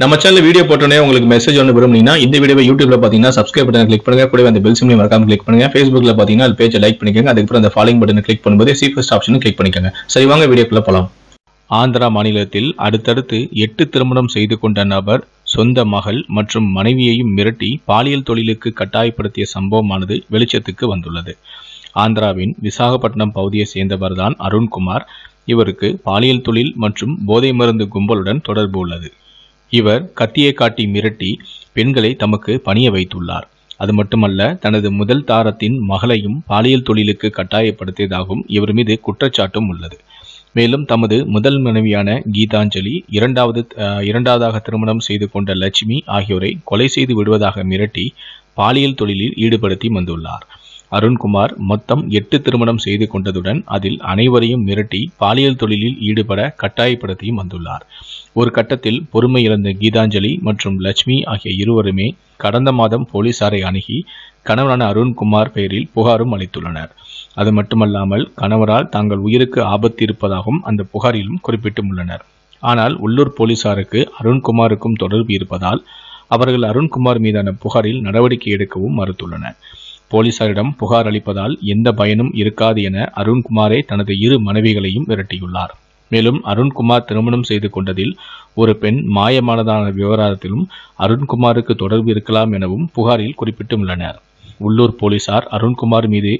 நம்ம channel video போட்டோன்னே உங்களுக்கு மெசேஜ் ஒன்று விரும்புனீங்கன்னா இந்த வீடியோ யூடியூப்ல பார்த்தீங்கன்னா சப்ஸ்கிரைப் பண்ணி கிளிக் பண்ணுங்க கூட அந்த பெல் சிம்லையும் மறக்காம கிளிக் பண்ணுங்க ஃபேஸ்புக்ல பார்த்தீங்கன்னா அது பேஜை லைக் பண்ணிக்கோங்க அதுக்கப்புறம் அந்த ஃபாலோயிங் பட்டன் கிளிக் பண்ணும்போது சீஃபஸ்ட் ஆப்ஷனும் கிளிக் பண்ணிக்கோங்க சரி வாங்க வீடியோக்குள்ள போகலாம் ஆந்திரா மாநிலத்தில் அடுத்தடுத்து எட்டு திருமணம் செய்து கொண்ட நபர் சொந்த மகள் மற்றும் மனைவியையும் மிரட்டி பாலியல் தொழிலுக்கு கட்டாயப்படுத்திய சம்பவமானது வெளிச்சத்துக்கு வந்துள்ளது ஆந்திராவின் விசாகப்பட்டினம் பகுதியை சேர்ந்தவர்தான் அருண்குமார் இவருக்கு பாலியல் தொழில் மற்றும் போதை மருந்து கும்பலுடன் தொடர்பு உள்ளது இவர் கத்தியை காட்டி மிரட்டி பெண்களை தமக்கு பணிய வைத்துள்ளார் அது மட்டுமல்ல தனது முதல் தாரத்தின் மகளையும் பாலியல் தொழிலுக்கு கட்டாயப்படுத்தியதாகவும் இவர் மீது குற்றச்சாட்டும் உள்ளது மேலும் தமது முதல் மனைவியான கீதாஞ்சலி இரண்டாவது இரண்டாவதாக திருமணம் செய்து கொண்ட லட்சுமி ஆகியோரை கொலை செய்து விடுவதாக மிரட்டி பாலியல் தொழிலில் ஈடுபடுத்தி வந்துள்ளார் அருண்குமார் மொத்தம் எட்டு திருமணம் செய்து கொண்டதுடன் அதில் அனைவரையும் மிரட்டி பாலியல் தொழிலில் ஈடுபட கட்டாயப்படுத்தியும் வந்துள்ளார் ஒரு கட்டத்தில் பொறுமை இழந்த கீதாஞ்சலி மற்றும் லட்சுமி ஆகிய இருவருமே கடந்த மாதம் போலீசாரை அணுகி கணவரான அருண்குமார் பெயரில் புகாரும் அளித்துள்ளனர் அது மட்டுமல்லாமல் கணவரால் தாங்கள் உயிருக்கு ஆபத்து இருப்பதாகவும் அந்த புகாரிலும் குறிப்பிட்டுள்ளனர் ஆனால் உள்ளூர் போலீசாருக்கு அருண்குமாருக்கும் தொடர்பு இருப்பதால் அவர்கள் அருண்குமார் மீதான புகாரில் நடவடிக்கை எடுக்கவும் மறுத்துள்ளனர் போலீசாரிடம் புகார் அளிப்பதால் எந்த பயனும் இருக்காது என அருண்குமாரே தனது இரு மனைவிகளையும் விரட்டியுள்ளார் மேலும் அருண்குமார் திருமணம் செய்து கொண்டதில் ஒரு பெண் மாயமானதான விவகாரத்திலும் அருண்குமாருக்கு தொடர்பு இருக்கலாம் எனவும் புகாரில் குறிப்பிட்டுள்ளனர் உள்ளூர் போலீசார் அருண்குமார் மீது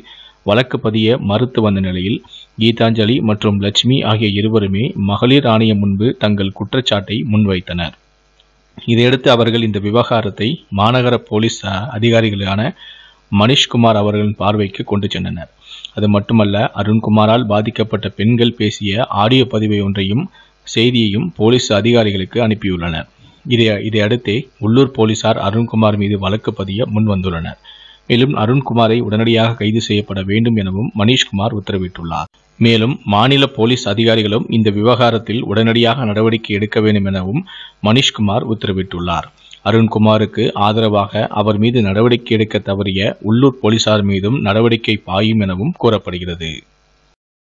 வழக்கு பதிய மறுத்து வந்த நிலையில் கீதாஞ்சலி மற்றும் லட்சுமி ஆகிய இருவருமே மகளிர் ஆணையம் முன்பு தங்கள் குற்றச்சாட்டை முன்வைத்தனர் இதையடுத்து அவர்கள் இந்த விவகாரத்தை மாநகர போலீஸ் அதிகாரிகளான மணிஷ்குமார் அவர்களின் பார்வைக்கு கொண்டு சென்றனர் அது மட்டுமல்ல அருண்குமாரால் பாதிக்கப்பட்ட பெண்கள் பேசிய ஆடியோ பதிவை ஒன்றையும் செய்தியையும் போலீஸ் அதிகாரிகளுக்கு அனுப்பியுள்ளனர் இதை இதையடுத்தே உள்ளூர் போலீசார் அருண்குமார் மீது வழக்கு பதிய முன் வந்துள்ளனர் மேலும் அருண்குமாரை உடனடியாக கைது செய்யப்பட வேண்டும் எனவும் மணிஷ்குமார் உத்தரவிட்டுள்ளார் மேலும் மாநில போலீஸ் அதிகாரிகளும் இந்த விவகாரத்தில் உடனடியாக நடவடிக்கை எடுக்க வேண்டும் எனவும் மணிஷ்குமார் உத்தரவிட்டுள்ளார் அருண்குமாருக்கு ஆதரவாக அவர் மீது நடவடிக்கை எடுக்க தவறிய உள்ளூர் போலீசார் மீதும் நடவடிக்கை பாயும் எனவும் கூறப்படுகிறது